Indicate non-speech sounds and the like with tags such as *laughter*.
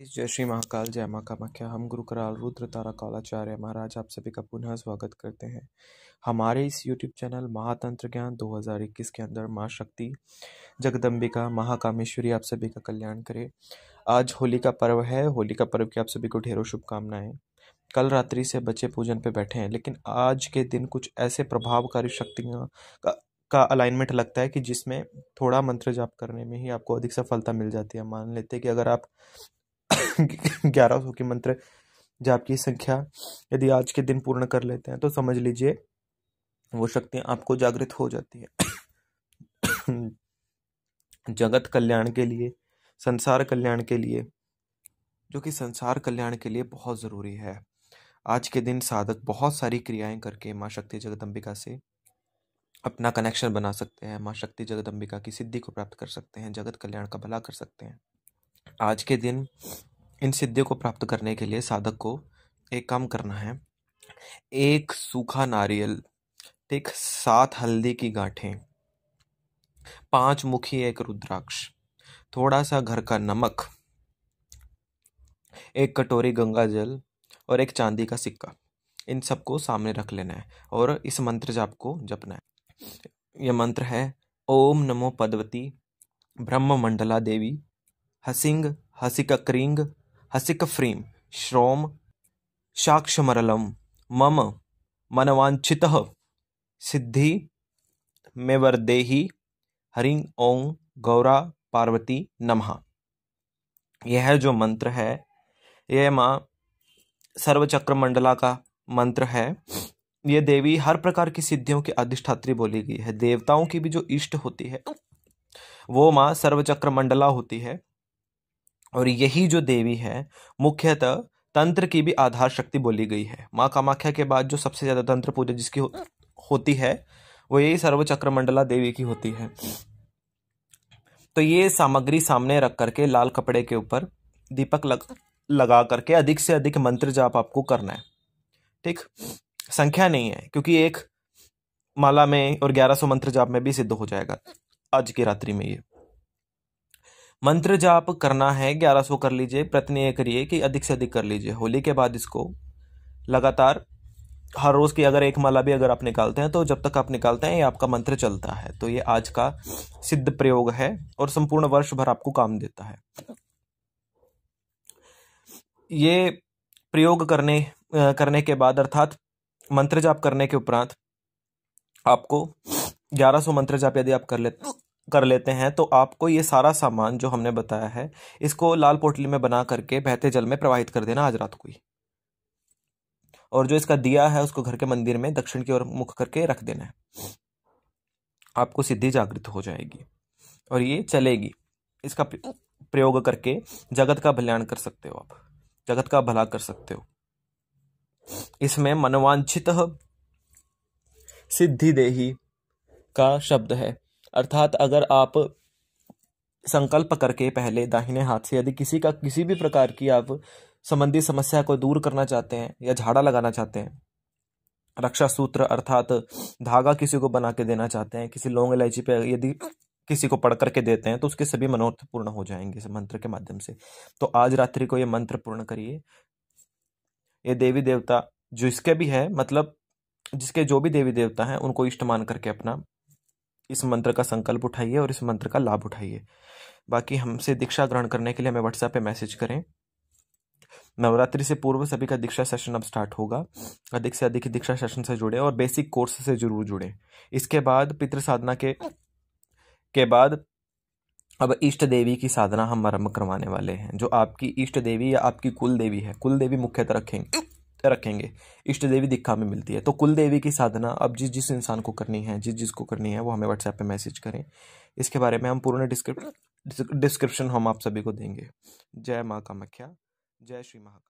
इस जय श्री महाकाल जय माँ मख्या हम गुरु कराल रुद्र तारा कौलाचार्य महाराज आप सभी का पुनः स्वागत करते हैं हमारे इस यूट्यूब चैनल महातंत्र ज्ञान 2021 के अंदर माँ शक्ति जगदम्बिका महाकामेश्वरी आप सभी का कल्याण करे आज होली का पर्व है होली का पर्व की आप सभी को ढेरों शुभकामनाएं कल रात्रि से बच्चे पूजन पे बैठे हैं लेकिन आज के दिन कुछ ऐसे प्रभावकारी शक्तियाँ का का अलाइनमेंट लगता है कि जिसमें थोड़ा मंत्र जाप करने में ही आपको अधिक सफलता मिल जाती है मान लेते हैं कि अगर आप *coughs* ग्यारह सौ के मंत्र जाप की संख्या यदि आज के दिन पूर्ण कर लेते हैं तो समझ लीजिए वो शक्तियाँ आपको जागृत हो जाती है *coughs* जगत कल्याण के लिए संसार कल्याण के लिए जो कि संसार कल्याण के लिए बहुत ज़रूरी है आज के दिन साधक बहुत सारी क्रियाएं करके माँ शक्ति जगदम्बिका से अपना कनेक्शन बना सकते हैं माँ शक्ति जगदम्बिका की सिद्धि को प्राप्त कर सकते हैं जगत कल्याण का भला कर सकते हैं आज के दिन इन सिद्धियों को प्राप्त करने के लिए साधक को एक काम करना है एक सूखा नारियल ठीक सात हल्दी की गांठें पांच मुखी एक रुद्राक्ष थोड़ा सा घर का नमक एक कटोरी गंगा जल और एक चांदी का सिक्का इन सबको सामने रख लेना है और इस मंत्र जाप को जपना है यह मंत्र है ओम नमो पद्वती ब्रह्म मंडला देवी हसिंग हसिक फ्रीम श्रोम साक्षमरलम मम मनवांचित सिद्धि मे देही हरिंग ओं गौरा पार्वती नमः यह जो मंत्र है यह माँ सर्वचक्र मंडला का मंत्र है ये देवी हर प्रकार की सिद्धियों की अधिष्ठात्री बोली गई है देवताओं की भी जो इष्ट होती है वो माँ सर्वचक्र मंडला होती है और यही जो देवी है मुख्यतः तंत्र की भी आधार शक्ति बोली गई है माँ कामाख्या के बाद जो सबसे ज़्यादा तंत्र पूजा जिसकी हो, होती है वो यही चक्रमंडला देवी की होती है तो ये सामग्री सामने रख करके लाल कपड़े के ऊपर दीपक लग लगा करके अधिक से अधिक मंत्र जाप आपको करना है ठीक संख्या नहीं है क्योंकि एक माला में और 1100 मंत्र जाप में भी सिद्ध हो जाएगा आज की रात्रि में ये मंत्र जाप करना है 1100 कर लीजिए प्रतिनिय करिए कि अधिक से अधिक कर लीजिए होली के बाद इसको लगातार हर रोज़ की अगर एक माला भी अगर आप निकालते हैं तो जब तक आप निकालते हैं ये आपका मंत्र चलता है तो ये आज का सिद्ध प्रयोग है और संपूर्ण वर्ष भर आपको काम देता है ये प्रयोग करने करने के बाद अर्थात मंत्र जाप करने के उपरांत आपको 1100 मंत्र जाप यदि आप कर लेते कर लेते हैं तो आपको ये सारा सामान जो हमने बताया है इसको लाल पोटली में बना करके बहते जल में प्रवाहित कर देना आज रात को ही और जो इसका दिया है उसको घर के मंदिर में दक्षिण की ओर मुख करके रख देना है आपको सिद्धि जागृत हो जाएगी और ये चलेगी इसका प्रयोग करके जगत का कल्याण कर सकते हो आप जगत का भला कर सकते हो इसमें मनवांछित सिद्धि देही का शब्द है अर्थात अगर आप संकल्प करके पहले दाहिने हाथ से यदि किसी का किसी भी प्रकार की आप संबंधी समस्या को दूर करना चाहते हैं या झाड़ा लगाना चाहते हैं रक्षा सूत्र अर्थात धागा किसी को बना के देना चाहते हैं किसी लौंग इलायची पे यदि किसी को पढ़ करके देते हैं तो उसके सभी मनोरथ पूर्ण हो जाएंगे इस मंत्र के माध्यम से तो आज रात्रि को ये मंत्र पूर्ण करिए ये देवी देवता जो इसके भी है मतलब जिसके जो भी देवी देवता हैं उनको इष्ट मान करके अपना इस मंत्र का संकल्प उठाइए और इस मंत्र का लाभ उठाइए बाकी हमसे दीक्षा ग्रहण करने के लिए हमें व्हाट्सएप पे मैसेज करें नवरात्रि से पूर्व सभी का दीक्षा सेशन अब स्टार्ट होगा अधिक से अधिक दीक्षा सेशन से जुड़े और बेसिक कोर्स से जरूर जुड़े इसके बाद पितृ साधना के के बाद अब इष्ट देवी की साधना हम आरंभ करवाने वाले हैं जो आपकी इष्ट देवी या आपकी कुल देवी है कुल देवी मुख्यतः रखेंगे रखेंगे इष्ट देवी दीक्षा में मिलती है तो कुल देवी की साधना अब जिस जिस इंसान को करनी है जिस जिसको करनी है वो हमें व्हाट्सएप पे मैसेज करें इसके बारे में हम पूर्ण डिस्क्रिप्शन हम आप सभी को देंगे जय माँ कामाख्या जय श्री महाकाल